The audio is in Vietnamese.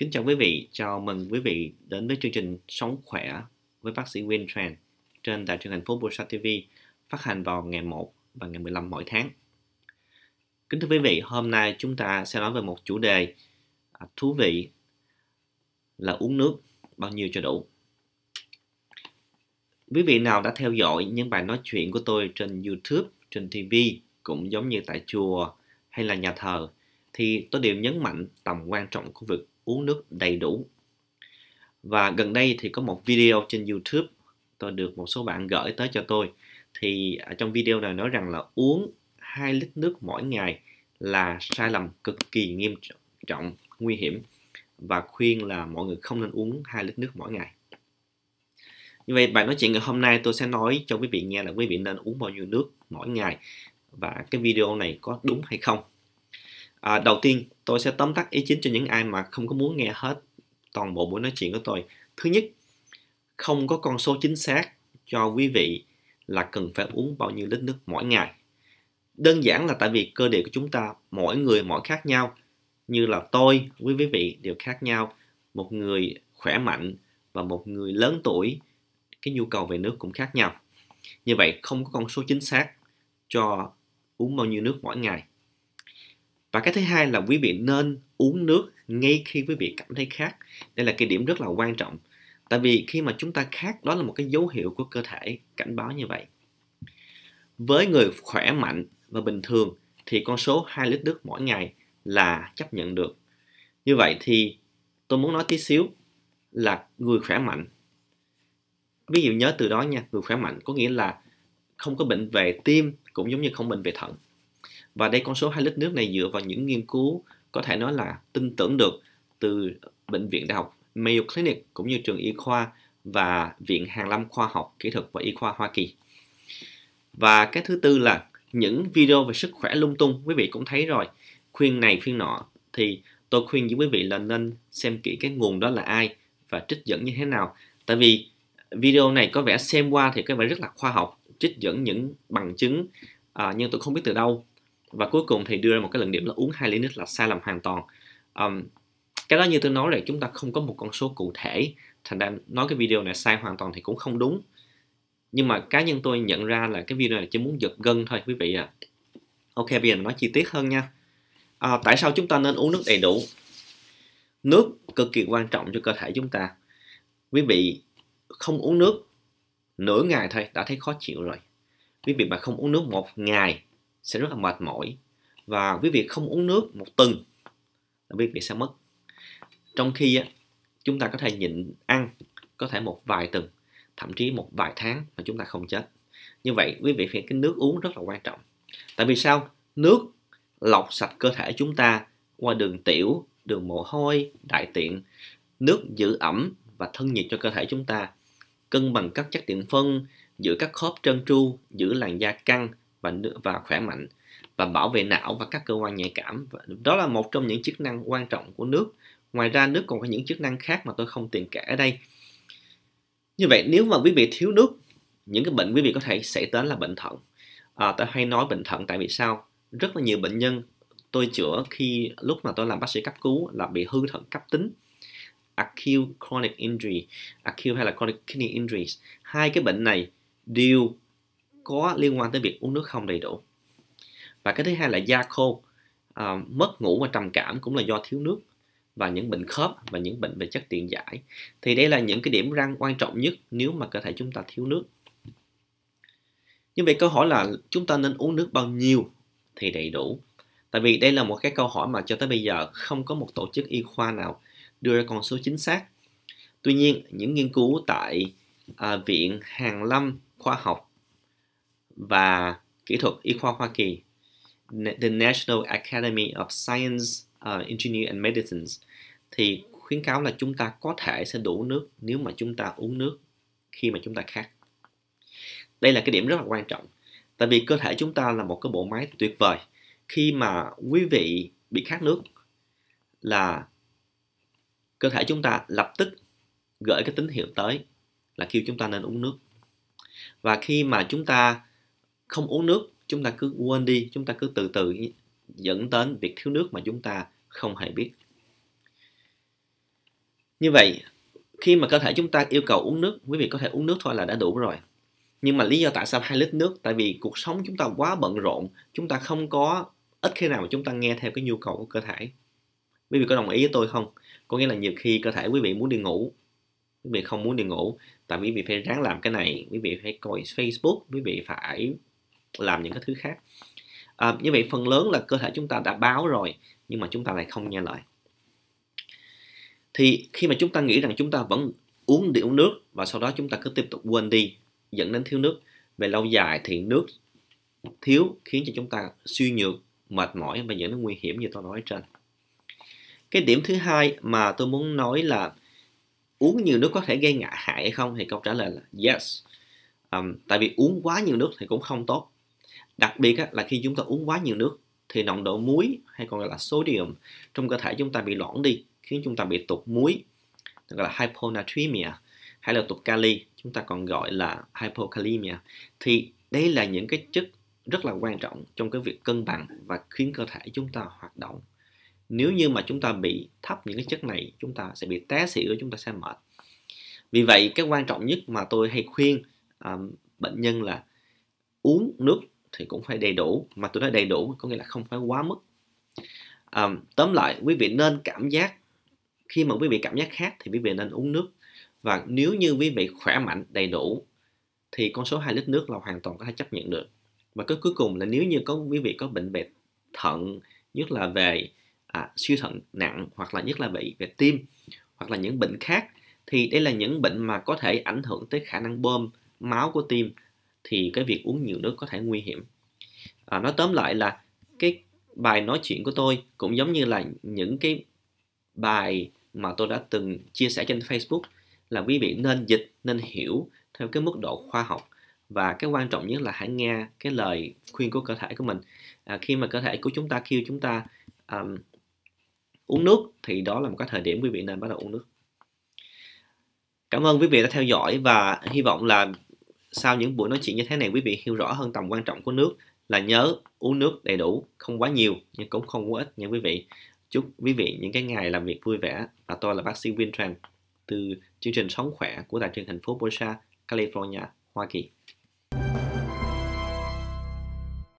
Kính chào quý vị, chào mừng quý vị đến với chương trình Sống Khỏe với bác sĩ Win Tran trên đài truyền hình phố Busa TV phát hành vào ngày 1 và ngày 15 mỗi tháng. Kính thưa quý vị, hôm nay chúng ta sẽ nói về một chủ đề à, thú vị là uống nước bao nhiêu cho đủ. Quý vị nào đã theo dõi những bài nói chuyện của tôi trên YouTube, trên TV cũng giống như tại chùa hay là nhà thờ thì tôi đều nhấn mạnh tầm quan trọng của việc uống nước đầy đủ. Và gần đây thì có một video trên YouTube tôi được một số bạn gửi tới cho tôi thì ở trong video này nói rằng là uống 2 lít nước mỗi ngày là sai lầm cực kỳ nghiêm trọng, nguy hiểm và khuyên là mọi người không nên uống 2 lít nước mỗi ngày. Như vậy bài nói chuyện ngày hôm nay tôi sẽ nói cho quý vị nghe là quý vị nên uống bao nhiêu nước mỗi ngày và cái video này có đúng hay không À, đầu tiên tôi sẽ tóm tắt ý chính cho những ai mà không có muốn nghe hết toàn bộ buổi nói chuyện của tôi. Thứ nhất, không có con số chính xác cho quý vị là cần phải uống bao nhiêu lít nước mỗi ngày. Đơn giản là tại vì cơ địa của chúng ta mỗi người mỗi khác nhau. Như là tôi, quý vị, vị đều khác nhau. Một người khỏe mạnh và một người lớn tuổi cái nhu cầu về nước cũng khác nhau. Như vậy không có con số chính xác cho uống bao nhiêu nước mỗi ngày và cái thứ hai là quý vị nên uống nước ngay khi quý vị cảm thấy khát đây là cái điểm rất là quan trọng tại vì khi mà chúng ta khát đó là một cái dấu hiệu của cơ thể cảnh báo như vậy với người khỏe mạnh và bình thường thì con số 2 lít nước mỗi ngày là chấp nhận được như vậy thì tôi muốn nói tí xíu là người khỏe mạnh ví dụ nhớ từ đó nha người khỏe mạnh có nghĩa là không có bệnh về tim cũng giống như không bệnh về thận và đây con số 2 lít nước này dựa vào những nghiên cứu có thể nói là tin tưởng được từ Bệnh viện Đại học Mayo Clinic cũng như trường y khoa và Viện hàng Lâm Khoa học Kỹ thuật và Y khoa Hoa Kỳ. Và cái thứ tư là những video về sức khỏe lung tung, quý vị cũng thấy rồi, khuyên này khuyên nọ thì tôi khuyên với quý vị là nên xem kỹ cái nguồn đó là ai và trích dẫn như thế nào. Tại vì video này có vẻ xem qua thì có vẻ rất là khoa học, trích dẫn những bằng chứng à, nhưng tôi không biết từ đâu và cuối cùng thì đưa ra một cái luận điểm là uống hai ly nước là sai lầm hoàn toàn um, cái đó như tôi nói rồi chúng ta không có một con số cụ thể thành ra nói cái video này sai hoàn toàn thì cũng không đúng nhưng mà cá nhân tôi nhận ra là cái video này chỉ muốn giật gân thôi quý vị ạ à. ok bây giờ nói chi tiết hơn nha à, tại sao chúng ta nên uống nước đầy đủ nước cực kỳ quan trọng cho cơ thể chúng ta quý vị không uống nước nửa ngày thôi đã thấy khó chịu rồi quý vị mà không uống nước một ngày sẽ rất là mệt mỏi và quý vị không uống nước một tuần là quý vị sẽ mất trong khi á, chúng ta có thể nhịn ăn có thể một vài tuần thậm chí một vài tháng mà chúng ta không chết như vậy quý vị phải cái nước uống rất là quan trọng tại vì sao nước lọc sạch cơ thể chúng ta qua đường tiểu đường mồ hôi đại tiện nước giữ ẩm và thân nhiệt cho cơ thể chúng ta cân bằng các chất điện phân giữ các khớp trơn tru giữ làn da căng và và khỏe mạnh và bảo vệ não và các cơ quan nhạy cảm đó là một trong những chức năng quan trọng của nước ngoài ra nước còn có những chức năng khác mà tôi không tiện kể ở đây như vậy nếu mà quý vị thiếu nước những cái bệnh quý vị có thể xảy đến là bệnh thận à, tôi hay nói bệnh thận tại vì sao rất là nhiều bệnh nhân tôi chữa khi lúc mà tôi làm bác sĩ cấp cứu là bị hư thận cấp tính acute chronic injury acute hay là chronic kidney injuries hai cái bệnh này đều có liên quan tới việc uống nước không đầy đủ và cái thứ hai là da khô à, mất ngủ và trầm cảm cũng là do thiếu nước và những bệnh khớp và những bệnh về chất tiện giải thì đây là những cái điểm răng quan trọng nhất nếu mà cơ thể chúng ta thiếu nước như vậy câu hỏi là chúng ta nên uống nước bao nhiêu thì đầy đủ tại vì đây là một cái câu hỏi mà cho tới bây giờ không có một tổ chức y khoa nào đưa ra con số chính xác tuy nhiên những nghiên cứu tại à, viện hàng lâm khoa học và kỹ thuật y khoa Hoa Kỳ, the National Academy of Science, uh, Engineering and Medicine thì khuyến cáo là chúng ta có thể sẽ đủ nước nếu mà chúng ta uống nước khi mà chúng ta khát. Đây là cái điểm rất là quan trọng. Tại vì cơ thể chúng ta là một cái bộ máy tuyệt vời. Khi mà quý vị bị khát nước là cơ thể chúng ta lập tức gửi cái tín hiệu tới là kêu chúng ta nên uống nước. Và khi mà chúng ta không uống nước chúng ta cứ quên đi chúng ta cứ từ từ dẫn đến việc thiếu nước mà chúng ta không hề biết như vậy khi mà cơ thể chúng ta yêu cầu uống nước quý vị có thể uống nước thôi là đã đủ rồi nhưng mà lý do tại sao hai lít nước tại vì cuộc sống chúng ta quá bận rộn chúng ta không có ít khi nào mà chúng ta nghe theo cái nhu cầu của cơ thể quý vị có đồng ý với tôi không có nghĩa là nhiều khi cơ thể quý vị muốn đi ngủ quý vị không muốn đi ngủ tại vì quý vị phải ráng làm cái này quý vị phải coi facebook quý vị phải làm những cái thứ khác à, như vậy phần lớn là cơ thể chúng ta đã báo rồi nhưng mà chúng ta lại không nghe lời thì khi mà chúng ta nghĩ rằng chúng ta vẫn uống đi uống nước và sau đó chúng ta cứ tiếp tục quên đi dẫn đến thiếu nước về lâu dài thì nước thiếu khiến cho chúng ta suy nhược mệt mỏi và dẫn đến nguy hiểm như tôi nói trên cái điểm thứ hai mà tôi muốn nói là uống nhiều nước có thể gây ngại hại hay không thì câu trả lời là yes um, tại vì uống quá nhiều nước thì cũng không tốt Đặc biệt á, là khi chúng ta uống quá nhiều nước thì nồng độ muối hay còn gọi là sodium trong cơ thể chúng ta bị loãng đi khiến chúng ta bị tụt muối gọi là hyponatremia hay là tụt kali chúng ta còn gọi là hypokalemia thì đây là những cái chất rất là quan trọng trong cái việc cân bằng và khiến cơ thể chúng ta hoạt động nếu như mà chúng ta bị thấp những cái chất này chúng ta sẽ bị té xỉu chúng ta sẽ mệt vì vậy cái quan trọng nhất mà tôi hay khuyên um, bệnh nhân là uống nước thì cũng phải đầy đủ mà tôi nói đầy đủ có nghĩa là không phải quá mức à, tóm lại quý vị nên cảm giác khi mà quý vị cảm giác khát thì quý vị nên uống nước và nếu như quý vị khỏe mạnh đầy đủ thì con số 2 lít nước là hoàn toàn có thể chấp nhận được và cái cuối cùng là nếu như có quý vị có bệnh về thận nhất là về à, suy thận nặng hoặc là nhất là bị về tim hoặc là những bệnh khác thì đây là những bệnh mà có thể ảnh hưởng tới khả năng bơm máu của tim thì cái việc uống nhiều nước có thể nguy hiểm à, nói tóm lại là cái bài nói chuyện của tôi cũng giống như là những cái bài mà tôi đã từng chia sẻ trên Facebook là quý vị nên dịch nên hiểu theo cái mức độ khoa học và cái quan trọng nhất là hãy nghe cái lời khuyên của cơ thể của mình à, khi mà cơ thể của chúng ta kêu chúng ta um, uống nước thì đó là một cái thời điểm quý vị nên bắt đầu uống nước cảm ơn quý vị đã theo dõi và hy vọng là sau những buổi nói chuyện như thế này quý vị hiểu rõ hơn tầm quan trọng của nước là nhớ uống nước đầy đủ, không quá nhiều nhưng cũng không quá ít nha quý vị. Chúc quý vị những cái ngày làm việc vui vẻ và tôi là bác sĩ Win từ chương trình Sống Khỏe của Đài truyền hình phố Bosa, California, Hoa Kỳ.